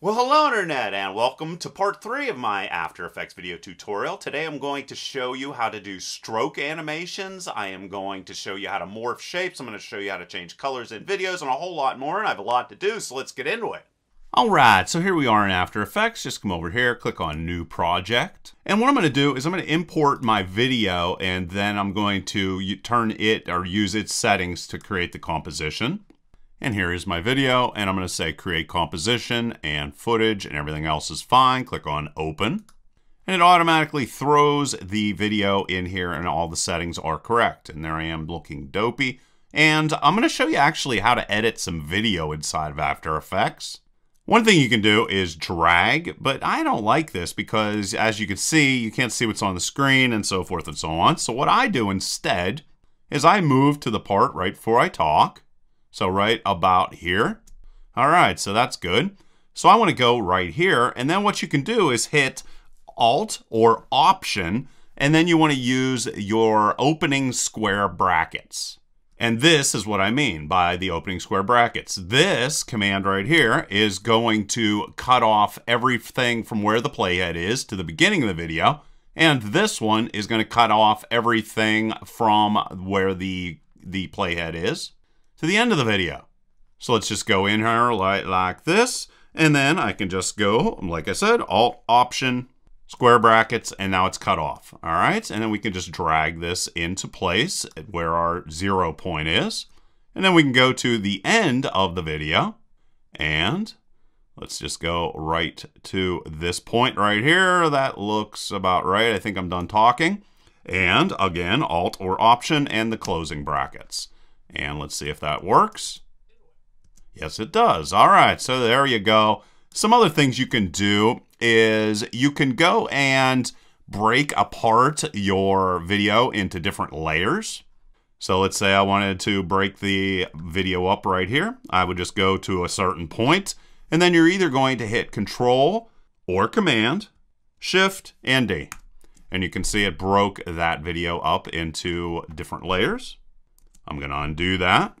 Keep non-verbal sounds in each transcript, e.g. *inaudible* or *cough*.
Well, hello Internet, and welcome to part 3 of my After Effects video tutorial. Today I'm going to show you how to do stroke animations, I am going to show you how to morph shapes, I'm going to show you how to change colors in videos, and a whole lot more, and I have a lot to do, so let's get into it. Alright, so here we are in After Effects, just come over here, click on New Project, and what I'm going to do is I'm going to import my video, and then I'm going to turn it, or use its settings to create the composition and here is my video and I'm going to say create composition and footage and everything else is fine. Click on open and it automatically throws the video in here and all the settings are correct. And there I am looking dopey. And I'm going to show you actually how to edit some video inside of After Effects. One thing you can do is drag, but I don't like this because as you can see, you can't see what's on the screen and so forth and so on. So what I do instead is I move to the part right before I talk so right about here. All right, so that's good. So I wanna go right here, and then what you can do is hit Alt or Option, and then you wanna use your opening square brackets. And this is what I mean by the opening square brackets. This command right here is going to cut off everything from where the playhead is to the beginning of the video. And this one is going to cut off everything from where the, the playhead is to the end of the video. So let's just go in here like, like this, and then I can just go, like I said, Alt, Option, square brackets, and now it's cut off, all right? And then we can just drag this into place where our zero point is, and then we can go to the end of the video, and let's just go right to this point right here. That looks about right. I think I'm done talking. And again, Alt or Option and the closing brackets. And let's see if that works. Yes, it does. All right, so there you go. Some other things you can do is you can go and break apart your video into different layers. So let's say I wanted to break the video up right here. I would just go to a certain point, and then you're either going to hit Control or Command, Shift, and D. And you can see it broke that video up into different layers. I'm going to undo that.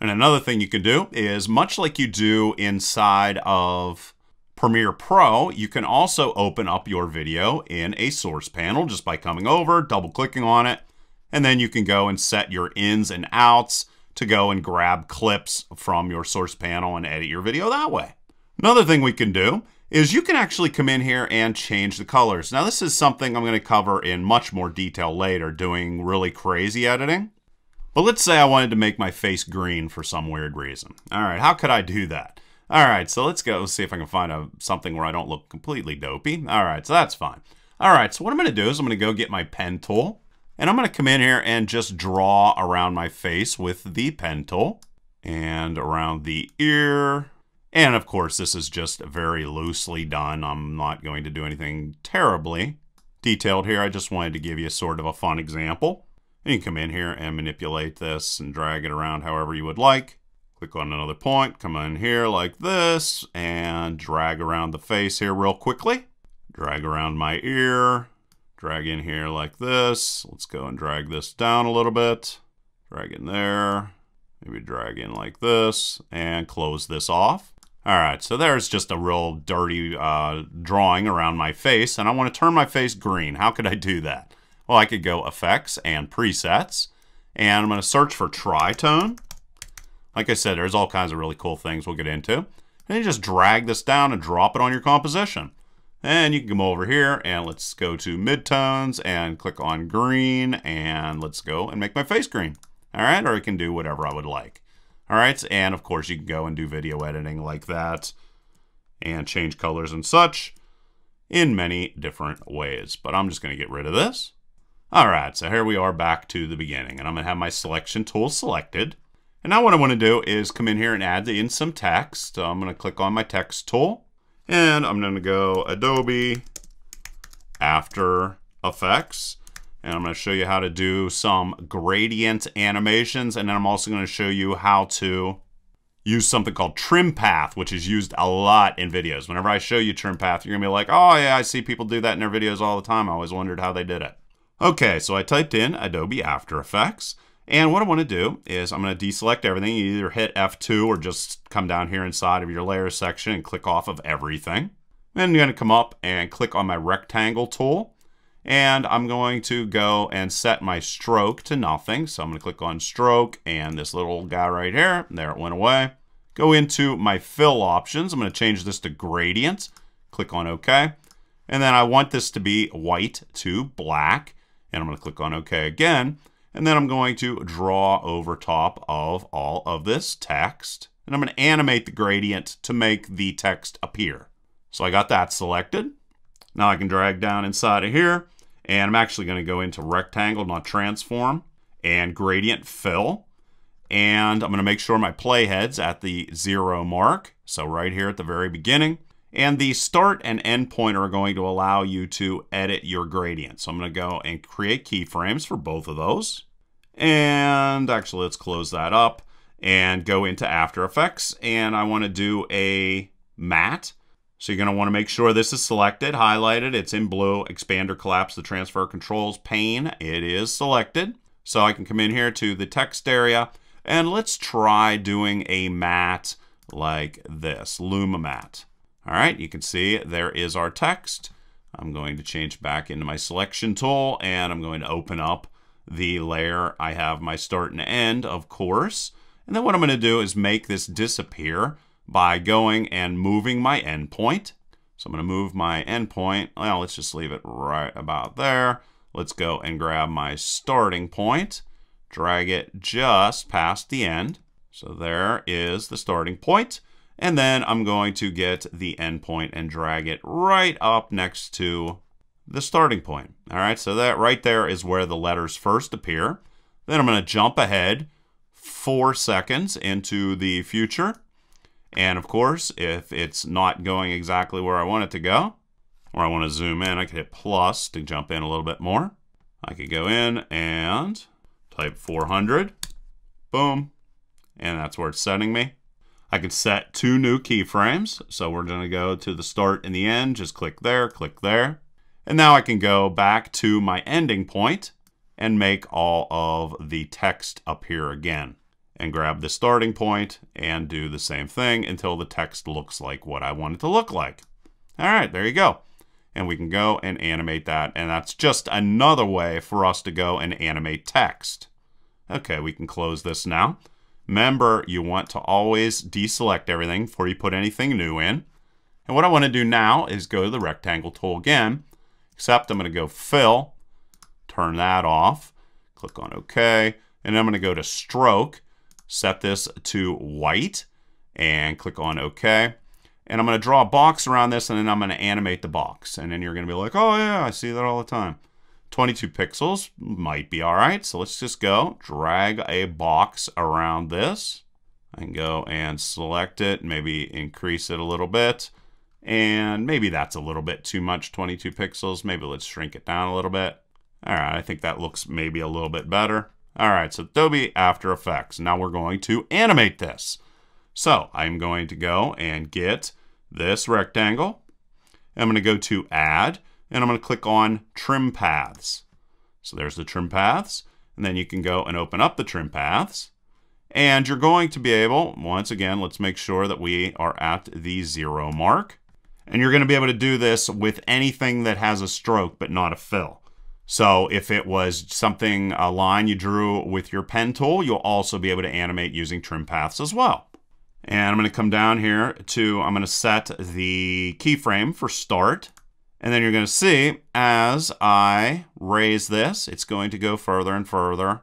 And another thing you can do is much like you do inside of Premiere Pro, you can also open up your video in a source panel just by coming over, double clicking on it, and then you can go and set your ins and outs to go and grab clips from your source panel and edit your video that way. Another thing we can do is you can actually come in here and change the colors. Now this is something I'm gonna cover in much more detail later, doing really crazy editing. But let's say I wanted to make my face green for some weird reason. All right, how could I do that? All right, so let's go see if I can find a, something where I don't look completely dopey. All right, so that's fine. All right, so what I'm going to do is I'm going to go get my pen tool. And I'm going to come in here and just draw around my face with the pen tool. And around the ear. And of course, this is just very loosely done. I'm not going to do anything terribly detailed here. I just wanted to give you sort of a fun example you can come in here and manipulate this and drag it around however you would like. Click on another point, come in here like this, and drag around the face here real quickly. Drag around my ear, drag in here like this. Let's go and drag this down a little bit. Drag in there, maybe drag in like this, and close this off. All right, so there's just a real dirty uh, drawing around my face, and I want to turn my face green. How could I do that? Well, I could go effects and presets. And I'm going to search for tritone. Like I said, there's all kinds of really cool things we'll get into. And you just drag this down and drop it on your composition. And you can come over here and let's go to midtones and click on green and let's go and make my face green. All right, or I can do whatever I would like. All right, and of course you can go and do video editing like that and change colors and such in many different ways. But I'm just gonna get rid of this all right, so here we are back to the beginning, and I'm gonna have my selection tool selected. And now what I wanna do is come in here and add in some text. So I'm gonna click on my text tool, and I'm gonna go Adobe After Effects. And I'm gonna show you how to do some gradient animations, and then I'm also gonna show you how to use something called trim path, which is used a lot in videos. Whenever I show you trim path, you're gonna be like, oh yeah, I see people do that in their videos all the time. I always wondered how they did it. Okay, so I typed in Adobe After Effects. And what I want to do is I'm going to deselect everything. You either hit F2 or just come down here inside of your layer section and click off of everything. Then I'm going to come up and click on my rectangle tool. And I'm going to go and set my stroke to nothing. So I'm going to click on stroke and this little guy right here. There it went away. Go into my fill options. I'm going to change this to gradient. Click on OK. And then I want this to be white to black and I'm going to click on OK again. And then I'm going to draw over top of all of this text. And I'm going to animate the gradient to make the text appear. So I got that selected. Now I can drag down inside of here. And I'm actually going to go into Rectangle, not Transform, and Gradient Fill. And I'm going to make sure my playhead's at the zero mark. So right here at the very beginning. And the start and end point are going to allow you to edit your gradient. So I'm going to go and create keyframes for both of those. And actually, let's close that up and go into After Effects. And I want to do a matte. So you're going to want to make sure this is selected, highlighted. It's in blue. Expand or collapse the transfer controls pane. It is selected. So I can come in here to the text area. And let's try doing a matte like this, Luma matte. All right, you can see there is our text. I'm going to change back into my selection tool and I'm going to open up the layer. I have my start and end, of course. And then what I'm going to do is make this disappear by going and moving my endpoint. So I'm going to move my endpoint. Well, let's just leave it right about there. Let's go and grab my starting point, drag it just past the end. So there is the starting point. And then I'm going to get the endpoint and drag it right up next to the starting point. All right, so that right there is where the letters first appear. Then I'm going to jump ahead four seconds into the future. And of course, if it's not going exactly where I want it to go, or I want to zoom in, I could hit plus to jump in a little bit more. I could go in and type 400, boom, and that's where it's setting me. I can set two new keyframes. So we're gonna go to the start and the end, just click there, click there. And now I can go back to my ending point and make all of the text appear again and grab the starting point and do the same thing until the text looks like what I want it to look like. All right, there you go. And we can go and animate that. And that's just another way for us to go and animate text. Okay, we can close this now. Remember, you want to always deselect everything before you put anything new in. And what I want to do now is go to the rectangle tool again, except I'm going to go fill, turn that off, click on OK, and I'm going to go to stroke, set this to white, and click on OK. And I'm going to draw a box around this, and then I'm going to animate the box. And then you're going to be like, oh yeah, I see that all the time. 22 pixels might be all right. So let's just go drag a box around this. and go and select it, maybe increase it a little bit. And maybe that's a little bit too much, 22 pixels. Maybe let's shrink it down a little bit. All right, I think that looks maybe a little bit better. All right, so Adobe After Effects. Now we're going to animate this. So I'm going to go and get this rectangle. I'm going to go to Add and I'm going to click on Trim Paths. So there's the Trim Paths, and then you can go and open up the Trim Paths. And you're going to be able, once again, let's make sure that we are at the zero mark. And you're going to be able to do this with anything that has a stroke but not a fill. So if it was something, a line you drew with your pen tool, you'll also be able to animate using trim paths as well. And I'm going to come down here to, I'm going to set the keyframe for start. And then you're going to see as I raise this, it's going to go further and further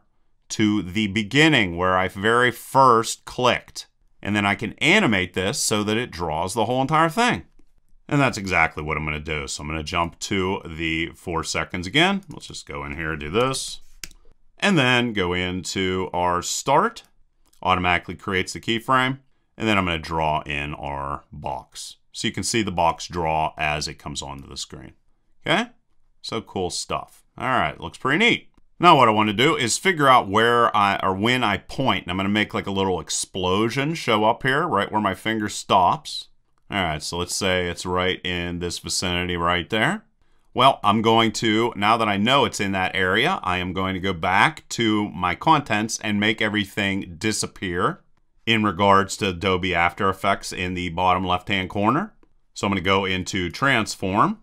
to the beginning where I very first clicked. And then I can animate this so that it draws the whole entire thing. And that's exactly what I'm going to do. So I'm going to jump to the four seconds again. Let's just go in here, do this. And then go into our start. Automatically creates the keyframe. And then I'm going to draw in our box. So you can see the box draw as it comes onto the screen. Okay? So cool stuff. All right, looks pretty neat. Now what I want to do is figure out where I or when I point. And I'm going to make like a little explosion show up here, right where my finger stops. All right, so let's say it's right in this vicinity right there. Well, I'm going to, now that I know it's in that area, I am going to go back to my contents and make everything disappear in regards to Adobe After Effects in the bottom left-hand corner. So I'm going to go into transform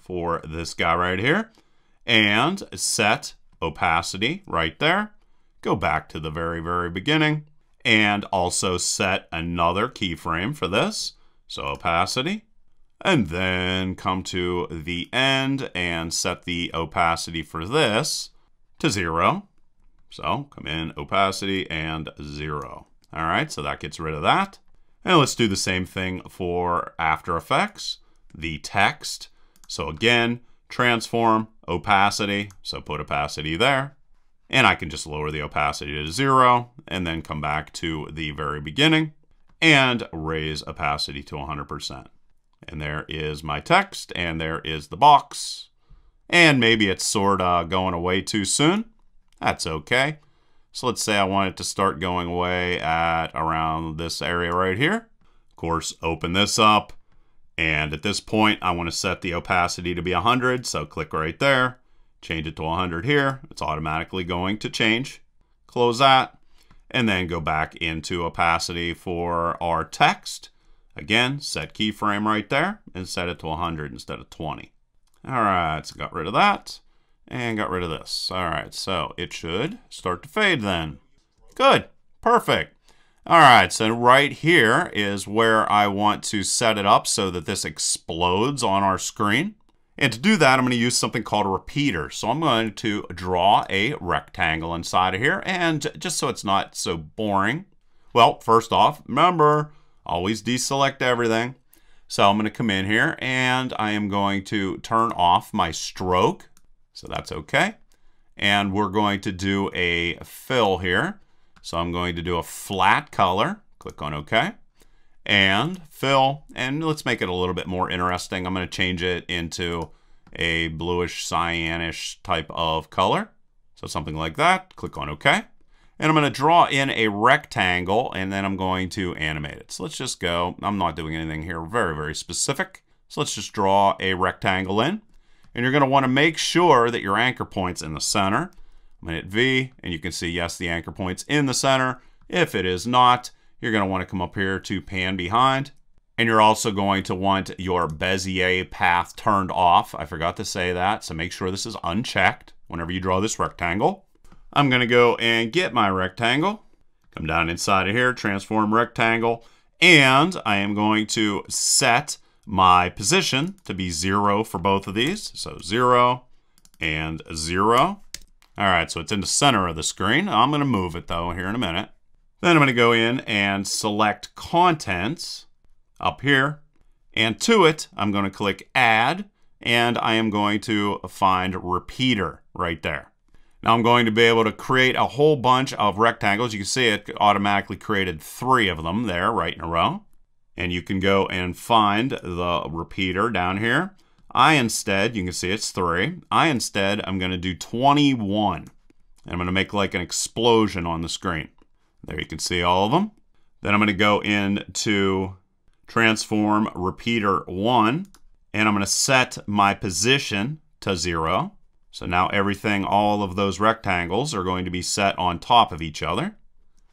for this guy right here and set opacity right there. Go back to the very, very beginning and also set another keyframe for this. So opacity and then come to the end and set the opacity for this to zero. So come in opacity and zero. All right, so that gets rid of that. And let's do the same thing for After Effects, the text. So again, transform, opacity, so put opacity there. And I can just lower the opacity to zero and then come back to the very beginning and raise opacity to 100%. And there is my text and there is the box. And maybe it's sort of going away too soon. That's okay. So let's say I want it to start going away at around this area right here. Of course, open this up. And at this point, I want to set the opacity to be 100. So click right there, change it to 100 here. It's automatically going to change. Close that, and then go back into opacity for our text. Again, set keyframe right there and set it to 100 instead of 20. All right, so got rid of that and got rid of this. All right, so it should start to fade then. Good, perfect. All right, so right here is where I want to set it up so that this explodes on our screen. And to do that, I'm going to use something called a repeater. So I'm going to draw a rectangle inside of here. And just so it's not so boring, well, first off, remember, always deselect everything. So I'm going to come in here and I am going to turn off my stroke. So that's okay. And we're going to do a fill here. So I'm going to do a flat color. Click on OK. And fill. And let's make it a little bit more interesting. I'm going to change it into a bluish cyanish type of color. So something like that. Click on OK. And I'm going to draw in a rectangle and then I'm going to animate it. So let's just go. I'm not doing anything here very, very specific. So let's just draw a rectangle in. And you're going to want to make sure that your anchor point's in the center. I'm going to hit V, and you can see, yes, the anchor point's in the center. If it is not, you're going to want to come up here to pan behind. And you're also going to want your Bezier path turned off. I forgot to say that, so make sure this is unchecked whenever you draw this rectangle. I'm going to go and get my rectangle. Come down inside of here, transform rectangle. And I am going to set my position to be zero for both of these. So zero and zero. All right, so it's in the center of the screen. I'm gonna move it though here in a minute. Then I'm gonna go in and select contents up here. And to it, I'm gonna click add and I am going to find repeater right there. Now I'm going to be able to create a whole bunch of rectangles. You can see it automatically created three of them there right in a row and you can go and find the repeater down here. I instead, you can see it's 3. I instead, I'm going to do 21. And I'm going to make like an explosion on the screen. There you can see all of them. Then I'm going to go into transform repeater 1. And I'm going to set my position to 0. So now everything, all of those rectangles are going to be set on top of each other.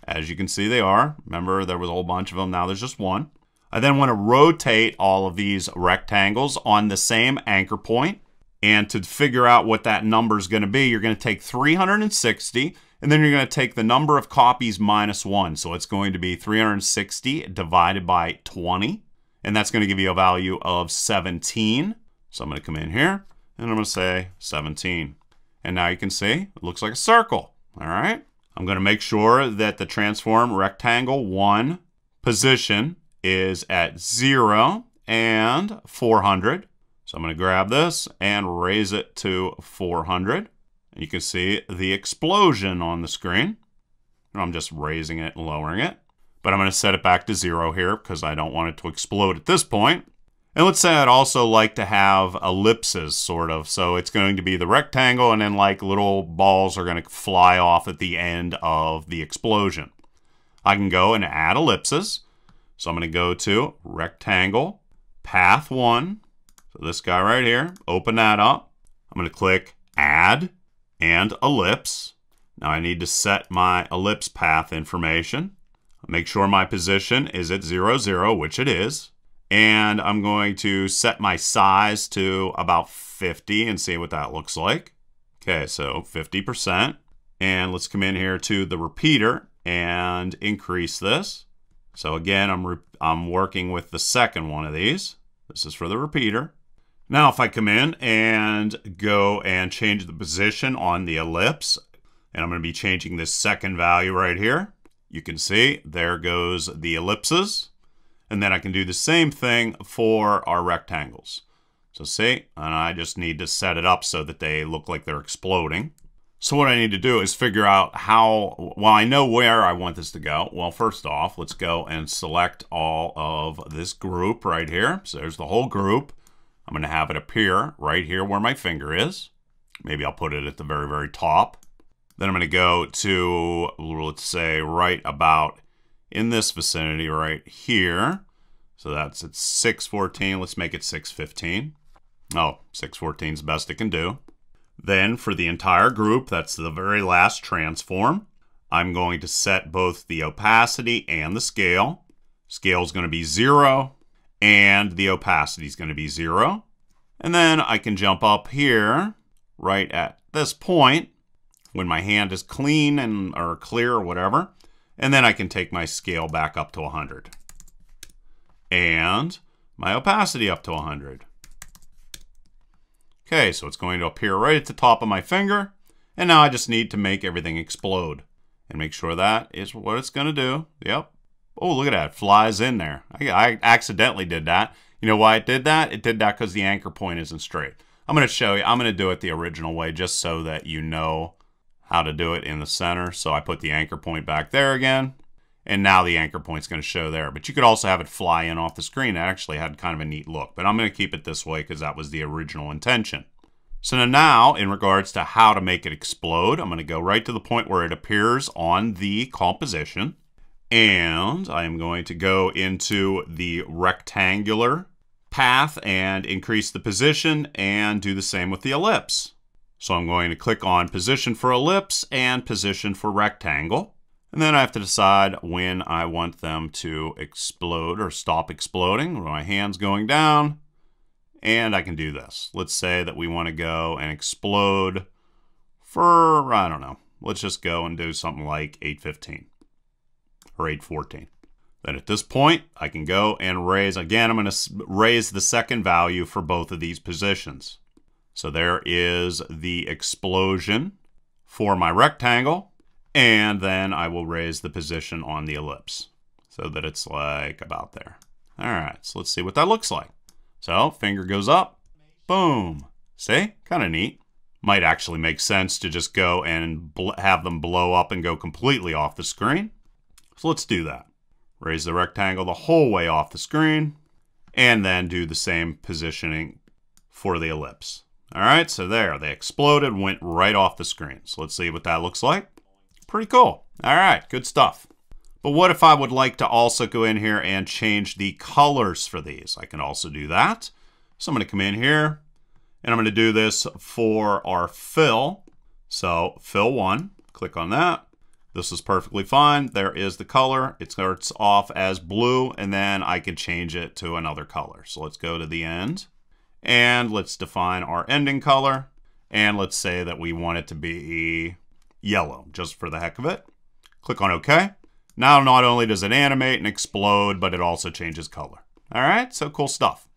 As you can see, they are. Remember, there was a whole bunch of them. Now there's just one. I then want to rotate all of these rectangles on the same anchor point. And to figure out what that number is going to be, you're going to take 360 and then you're going to take the number of copies minus one. So it's going to be 360 divided by 20. And that's going to give you a value of 17. So I'm going to come in here and I'm going to say 17. And now you can see it looks like a circle. All right. I'm going to make sure that the transform rectangle one position is at 0 and 400. So I'm going to grab this and raise it to 400. You can see the explosion on the screen. I'm just raising it and lowering it. But I'm going to set it back to 0 here because I don't want it to explode at this point. And let's say I'd also like to have ellipses, sort of. So it's going to be the rectangle, and then like little balls are going to fly off at the end of the explosion. I can go and add ellipses. So I'm going to go to rectangle, path one. So this guy right here, open that up. I'm going to click add and ellipse. Now I need to set my ellipse path information. Make sure my position is at 0, 0, which it is. And I'm going to set my size to about 50 and see what that looks like. Okay, so 50%. And let's come in here to the repeater and increase this. So again, I'm, I'm working with the second one of these. This is for the repeater. Now, if I come in and go and change the position on the ellipse, and I'm going to be changing this second value right here, you can see there goes the ellipses. And then I can do the same thing for our rectangles. So see, and I just need to set it up so that they look like they're exploding. So what I need to do is figure out how, well, I know where I want this to go. Well, first off, let's go and select all of this group right here. So there's the whole group. I'm going to have it appear right here where my finger is. Maybe I'll put it at the very, very top. Then I'm going to go to, let's say, right about in this vicinity right here. So that's at 614. Let's make it 615. Oh, 614 is best it can do. Then for the entire group, that's the very last transform, I'm going to set both the opacity and the scale. Scale is going to be 0 and the opacity is going to be 0. And then I can jump up here right at this point when my hand is clean and or clear or whatever. And then I can take my scale back up to 100. And my opacity up to 100. Okay, so it's going to appear right at the top of my finger. And now I just need to make everything explode. And make sure that is what it's going to do. Yep. Oh, look at that. It flies in there. I, I accidentally did that. You know why it did that? It did that because the anchor point isn't straight. I'm going to show you. I'm going to do it the original way just so that you know how to do it in the center. So I put the anchor point back there again. And now the anchor point's going to show there. But you could also have it fly in off the screen. It actually had kind of a neat look. But I'm going to keep it this way because that was the original intention. So now, in regards to how to make it explode, I'm going to go right to the point where it appears on the composition. And I am going to go into the rectangular path and increase the position and do the same with the ellipse. So I'm going to click on position for ellipse and position for rectangle. And then I have to decide when I want them to explode or stop exploding, my hand's going down, and I can do this. Let's say that we want to go and explode for, I don't know, let's just go and do something like 815 or 814. Then at this point, I can go and raise, again, I'm going to raise the second value for both of these positions. So there is the explosion for my rectangle. And then I will raise the position on the ellipse so that it's like about there. All right, so let's see what that looks like. So finger goes up, boom. See, kind of neat. Might actually make sense to just go and have them blow up and go completely off the screen. So let's do that. Raise the rectangle the whole way off the screen and then do the same positioning for the ellipse. All right, so there, they exploded, went right off the screen. So let's see what that looks like pretty cool. All right, good stuff. But what if I would like to also go in here and change the colors for these? I can also do that. So I'm going to come in here and I'm going to do this for our fill. So fill one, click on that. This is perfectly fine. There is the color. It starts off as blue and then I can change it to another color. So let's go to the end and let's define our ending color. And let's say that we want it to be yellow, just for the heck of it. Click on OK. Now not only does it animate and explode, but it also changes color. All right, so cool stuff.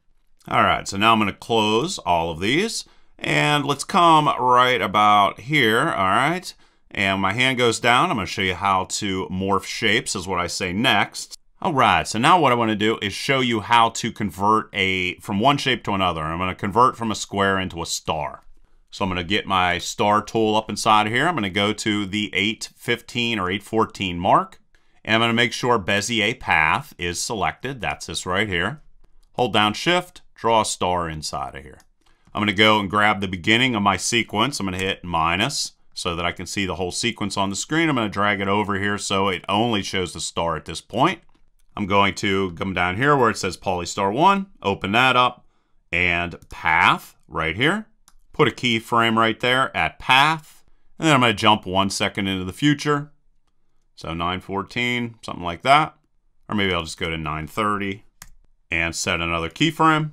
All right, so now I'm gonna close all of these and let's come right about here, all right? And my hand goes down, I'm gonna show you how to morph shapes is what I say next. All right, so now what I wanna do is show you how to convert a, from one shape to another. I'm gonna convert from a square into a star. So I'm going to get my star tool up inside here. I'm going to go to the 815 or 814 mark. And I'm going to make sure Bezier path is selected. That's this right here. Hold down shift, draw a star inside of here. I'm going to go and grab the beginning of my sequence. I'm going to hit minus so that I can see the whole sequence on the screen. I'm going to drag it over here so it only shows the star at this point. I'm going to come down here where it says Polystar 1, open that up, and path right here put a keyframe right there at path, and then I'm going to jump one second into the future. So 914, something like that. Or maybe I'll just go to 930 and set another keyframe,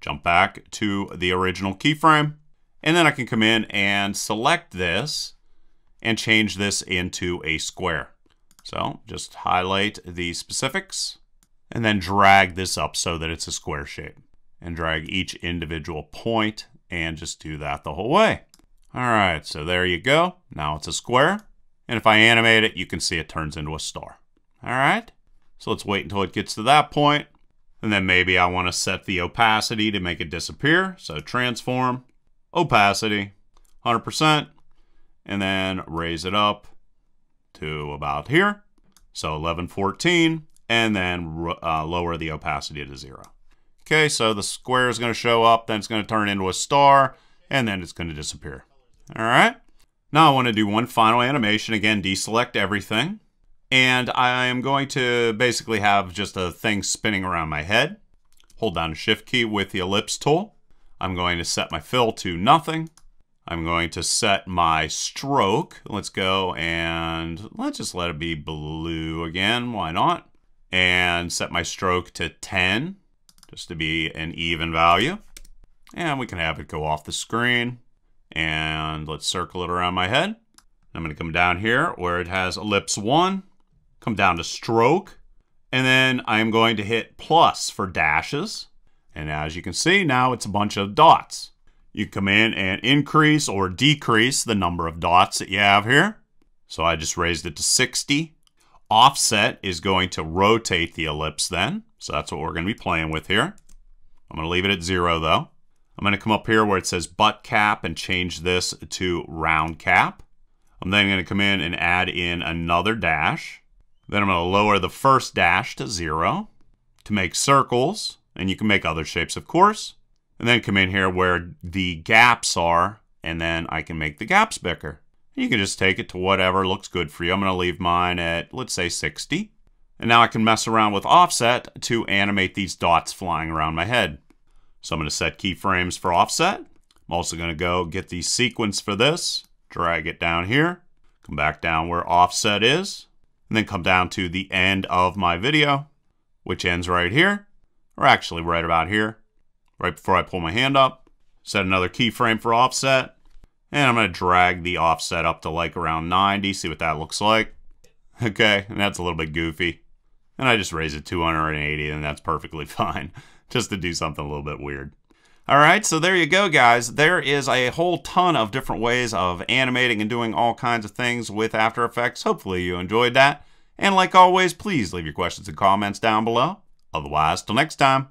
jump back to the original keyframe, and then I can come in and select this and change this into a square. So just highlight the specifics and then drag this up so that it's a square shape and drag each individual point and just do that the whole way. All right, so there you go. Now it's a square. And if I animate it, you can see it turns into a star. All right, so let's wait until it gets to that point. And then maybe I want to set the opacity to make it disappear. So transform, opacity, 100%, and then raise it up to about here. So 1114, and then uh, lower the opacity to zero. Okay, so the square is going to show up, then it's going to turn into a star, and then it's going to disappear. All right. Now I want to do one final animation. Again, deselect everything. And I am going to basically have just a thing spinning around my head. Hold down the shift key with the ellipse tool. I'm going to set my fill to nothing. I'm going to set my stroke. Let's go and let's just let it be blue again. Why not? And set my stroke to 10 just to be an even value. And we can have it go off the screen. And let's circle it around my head. I'm going to come down here where it has ellipse 1, come down to stroke, and then I'm going to hit plus for dashes. And as you can see, now it's a bunch of dots. You come in and increase or decrease the number of dots that you have here. So I just raised it to 60. Offset is going to rotate the ellipse then. So that's what we're going to be playing with here. I'm going to leave it at zero though. I'm going to come up here where it says butt cap and change this to round cap. I'm then going to come in and add in another dash. Then I'm going to lower the first dash to zero to make circles. And you can make other shapes, of course. And then come in here where the gaps are, and then I can make the gaps bigger. You can just take it to whatever looks good for you. I'm going to leave mine at, let's say, 60. And now I can mess around with offset to animate these dots flying around my head. So I'm going to set keyframes for offset. I'm also going to go get the sequence for this, drag it down here, come back down where offset is, and then come down to the end of my video, which ends right here, or actually right about here, right before I pull my hand up. Set another keyframe for offset, and I'm going to drag the offset up to like around 90, see what that looks like. Okay, and that's a little bit goofy. And I just raise it 280 and that's perfectly *laughs* fine. Just to do something a little bit weird. All right, so there you go, guys. There is a whole ton of different ways of animating and doing all kinds of things with After Effects. Hopefully you enjoyed that. And like always, please leave your questions and comments down below. Otherwise, till next time.